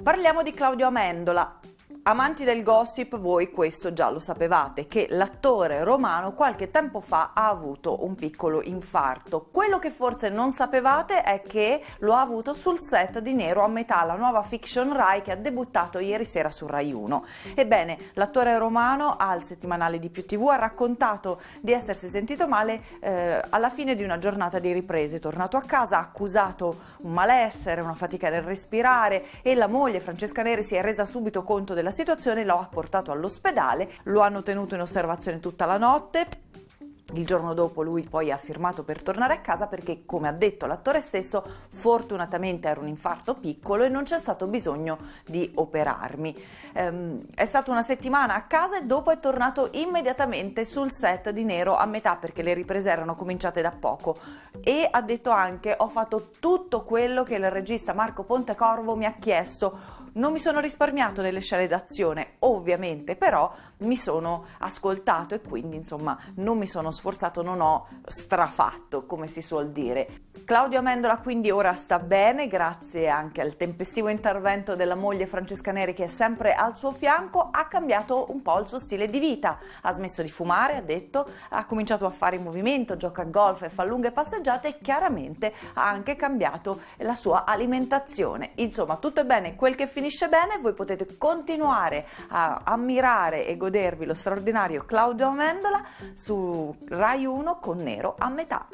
Parliamo di Claudio Amendola. Amanti del gossip, voi questo già lo sapevate, che l'attore romano qualche tempo fa ha avuto un piccolo infarto. Quello che forse non sapevate è che lo ha avuto sul set di Nero a metà, la nuova fiction Rai che ha debuttato ieri sera su Rai 1. Ebbene, l'attore romano al settimanale di Più TV ha raccontato di essersi sentito male eh, alla fine di una giornata di riprese, tornato a casa, ha accusato un malessere, una fatica nel respirare e la moglie Francesca Neri si è resa subito conto della situazione, lo ha portato all'ospedale, lo hanno tenuto in osservazione tutta la notte, il giorno dopo lui poi ha firmato per tornare a casa perché, come ha detto l'attore stesso, fortunatamente era un infarto piccolo e non c'è stato bisogno di operarmi. Ehm, è stata una settimana a casa e dopo è tornato immediatamente sul set di Nero a metà perché le riprese erano cominciate da poco e ha detto anche ho fatto tutto quello che il regista Marco Pontecorvo mi ha chiesto non mi sono risparmiato nelle scene d'azione, ovviamente, però mi sono ascoltato e quindi insomma non mi sono sforzato forzato non ho strafatto, come si suol dire. Claudio Amendola quindi ora sta bene, grazie anche al tempestivo intervento della moglie Francesca Neri che è sempre al suo fianco, ha cambiato un po' il suo stile di vita, ha smesso di fumare, ha detto, ha cominciato a fare in movimento, gioca a golf e fa lunghe passeggiate e chiaramente ha anche cambiato la sua alimentazione. Insomma, tutto è bene, quel che finisce bene, voi potete continuare a ammirare e godervi lo straordinario Claudio Amendola su Rai 1 con Nero a metà.